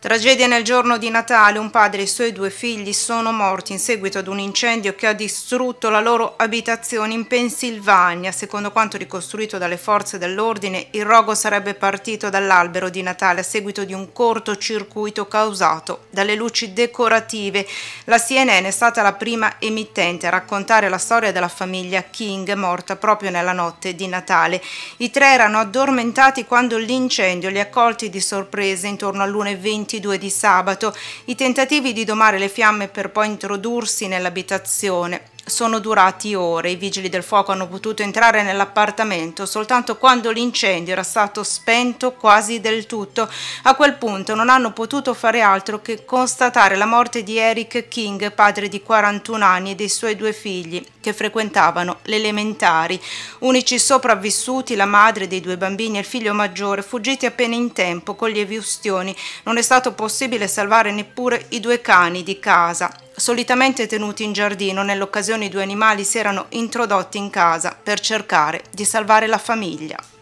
Tragedia nel giorno di Natale, un padre e i suoi due figli sono morti in seguito ad un incendio che ha distrutto la loro abitazione in Pennsylvania. Secondo quanto ricostruito dalle forze dell'ordine, il rogo sarebbe partito dall'albero di Natale a seguito di un cortocircuito causato dalle luci decorative. La CNN è stata la prima emittente a raccontare la storia della famiglia King morta proprio nella notte di Natale. I tre erano addormentati quando l'incendio li ha colti di sorpresa intorno all'1.20 22 di sabato, i tentativi di domare le fiamme per poi introdursi nell'abitazione sono durati ore. I vigili del fuoco hanno potuto entrare nell'appartamento soltanto quando l'incendio era stato spento quasi del tutto. A quel punto non hanno potuto fare altro che constatare la morte di Eric King, padre di 41 anni e dei suoi due figli, che frequentavano le elementari. Unici sopravvissuti, la madre dei due bambini e il figlio maggiore, fuggiti appena in tempo con lievi ustioni. Non è stato possibile salvare neppure i due cani di casa solitamente tenuti in giardino, nell'occasione i due animali si erano introdotti in casa per cercare di salvare la famiglia.